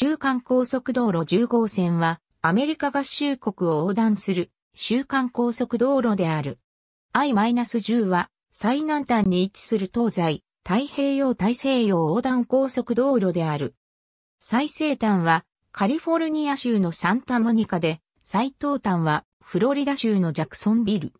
週間高速道路10号線は、アメリカ合衆国を横断する、週間高速道路である。I-10 は、最南端に位置する東西、太平洋大西洋横断高速道路である。最西端は、カリフォルニア州のサンタモニカで、最東端は、フロリダ州のジャクソンビル。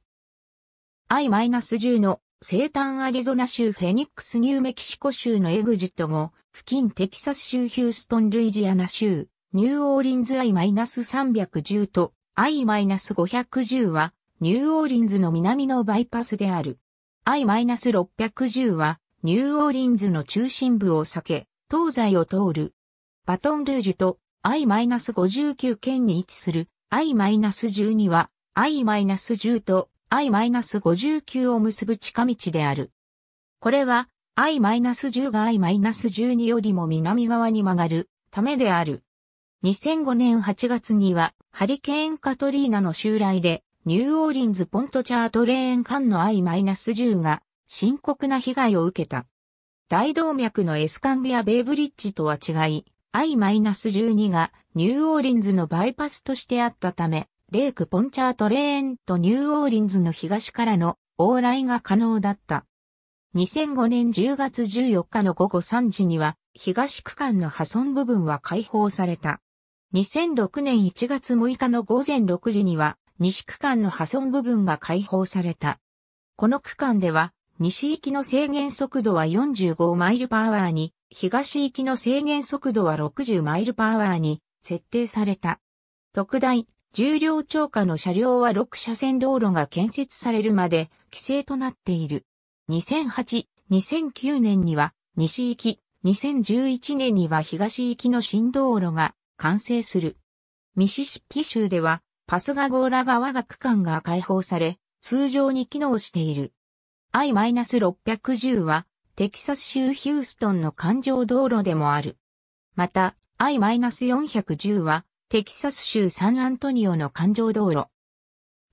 I-10 の西端アリゾナ州フェニックスニューメキシコ州のエグジット後、付近テキサス州ヒューストンルイジアナ州、ニューオーリンズ I-310 と I-510 は、ニューオーリンズの南のバイパスである。I-610 は、ニューオーリンズの中心部を避け、東西を通る。バトンルージュと I-59 県に位置する I-12 は I-10 と I-59 を結ぶ近道である。これは I-10 が I-12 よりも南側に曲がるためである。2005年8月にはハリケーンカトリーナの襲来でニューオーリンズポントチャートレーン間の I-10 が深刻な被害を受けた。大動脈のエスカンビアベイブリッジとは違い、I-12 がニューオーリンズのバイパスとしてあったため、レイクポンチャートレーンとニューオーリンズの東からの往来が可能だった。2005年10月14日の午後3時には、東区間の破損部分は解放された。2006年1月6日の午前6時には、西区間の破損部分が解放された。この区間では、西行きの制限速度は45マイルパワーに、東行きの制限速度は60マイルパワーに設定された。特大、重量超過の車両は6車線道路が建設されるまで規制となっている。2008、2009年には西行き、2011年には東行きの新道路が完成する。ミシシッピ州ではパスガゴーラ川が区間が開放され、通常に機能している。I-610 はテキサス州ヒューストンの環状道路でもある。また I-410 はテキサス州サンアントニオの環状道路。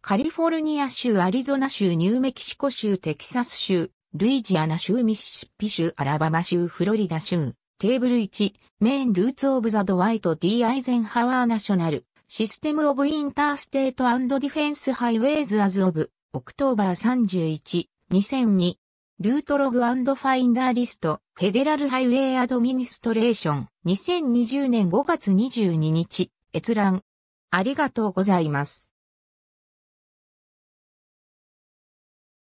カリフォルニア州、アリゾナ州、ニューメキシコ州、テキサス州、ルイジアナ州、ミシシッピ州、アラバマ州、フロリダ州、テーブル1、メインルーツオブザドワイトディ・アイゼンハワーナショナル、システムオブインターステートアンドディフェンスハイウェイズアズオブ、オクトーバー31、2002、ルートログファインダーリスト、フェデラルハイウェイアドミニストレーション、2020年5月22日、閲覧。ありがとうございます。